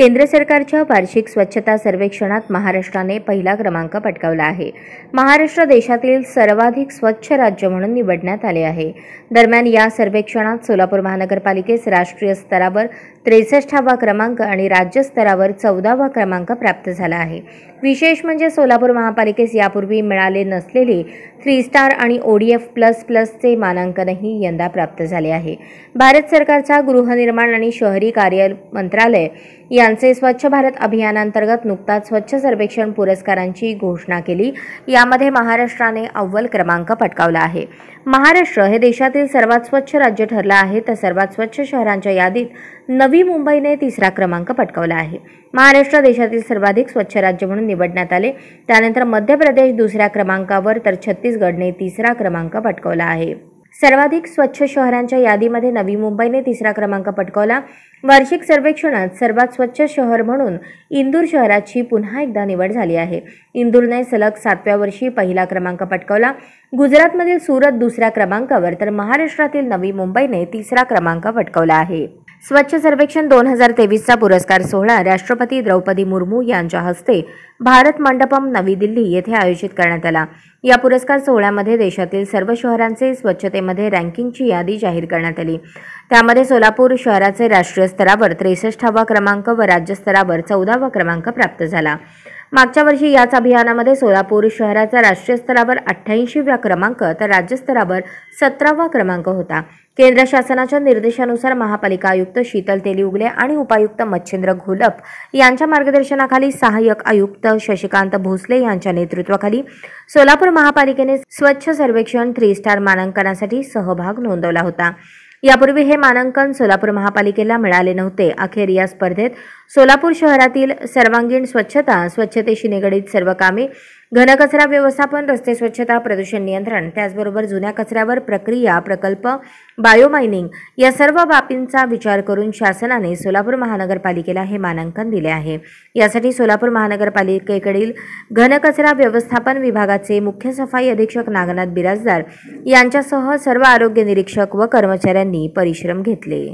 केंद्र सरकारच्या वार्षिक स्वच्छता सर्वेक्षणात महाराष्ट्राने पहिला क्रमांक पटकावला आहे महाराष्ट्र देशातील सर्वाधिक स्वच्छ राज्य म्हणून निवडण्यात आले आहे दरम्यान या सर्वेक्षणात सोलापूर महानगरपालिकेस राष्ट्रीय स्तरावर त्रेसष्टावा क्रमांक आणि राज्यस्तरावर चौदावा क्रमांक प्राप्त झाला आहे विशेष म्हणजे सोलापूर महापालिकेस यापूर्वी मिळाले नसलेले थ्री स्टार आणि ओडीएफ प्लस प्लसचे मानांकनही यंदा प्राप्त झाले आहे भारत सरकारचा गृहनिर्माण आणि शहरी कार्य मंत्रालय यांचे स्वच्छ भारत अभियानांतर्गत नुकताच स्वच्छ सर्वेक्षण पुरस्कारांची घोषणा केली यामध्ये महाराष्ट्राने अव्वल क्रमांक पटकावला आहे महाराष्ट्र हे देशातील सर्वात स्वच्छ राज्य ठरलं आहे तर सर्वात स्वच्छ शहरांच्या यादीत नवी मुंबईने तिसरा क्रमांक पटकावला आहे महाराष्ट्र देशातील सर्वाधिक स्वच्छ राज्य म्हणून निवडण्यात आले त्यानंतर मध्य प्रदेश दुसऱ्या क्रमांकावर तर छत्तीसगडने तिसरा क्रमांक पटकावला आहे सर्वाधिक स्वच्छ शहरांच्या यादीमध्ये नवी मुंबईने तिसरा क्रमांक पटकावला वार्षिक सर्वेक्षणात सर्वात स्वच्छ शहर म्हणून इंदूर शहराची पुन्हा एकदा निवड झाली आहे इंदूरने सलग सातव्या वर्षी पहिला क्रमांक पटकावला गुजरातमधील सुरत दुसऱ्या क्रमांकावर तर महाराष्ट्रातील नवी मुंबईने तिसरा क्रमांक पटकावला आहे स्वच्छ सर्वेक्षण दोन हजार तेवीसचा पुरस्कार सोहळा राष्ट्रपती द्रौपदी मुर्मू यांच्या हस्ते भारत मंडपम नवी दिल्ली येथे आयोजित करण्यात आला या पुरस्कार सोहळ्यामध्ये देशातील सर्व शहरांचे स्वच्छतेमध्ये रँकिंगची यादी जाहीर करण्यात आली त्यामध्ये सोलापूर शहराचे राष्ट्रीय स्तरावर त्रेसष्टावा क्रमांक व राज्यस्तरावर चौदावा क्रमांक प्राप्त झाला मागच्या वर्षी याच अभियानामध्ये सोलापूर शहराचा राष्ट्रीय स्तरावर अठ्ठ्याऐंशीव्या क्रमांक तर राज्यस्तरावर सतरावा क्रमांक होता केंद्र शासनाच्या निर्देशानुसार महापालिका आयुक्त शीतल तेली उगले आणि उपायुक्त मच्छिंद्र घोलप यांच्या मार्गदर्शनाखाली सहाय्यक आयुक्त शशिकांत भोसले यांच्या नेतृत्वाखाली सोलापूर महापालिकेने स्वच्छ सर्वेक्षण थ्री स्टार मानांकनासाठी सहभाग नोंदवला होता यापूर्वी हे मानांकन सोलापूर महापालिकेला मिळाले नव्हते अखेर या स्पर्धेत सोलापूर शहरातील सर्वांगीण स्वच्छता स्वच्छतेशी निगडीत सर्व कामे घनकचरा व्यवस्थापन रस्ते स्वच्छता प्रदूषण नियंत्रण त्याचबरोबर जुन्या कचऱ्यावर प्रक्रिया प्रकल्प बायोमायनिंग या सर्व बाबींचा विचार करून शासनाने सोलापूर महानगरपालिकेला हे मानांकन दिले आहे यासाठी सोलापूर महानगरपालिकेकडील घनकचरा व्यवस्थापन विभागाचे मुख्य सफाई अधीक्षक नागनाथ बिराजदार यांच्यासह सर्व आरोग्य निरीक्षक व कर्मचाऱ्यांनी परिश्रम घेतले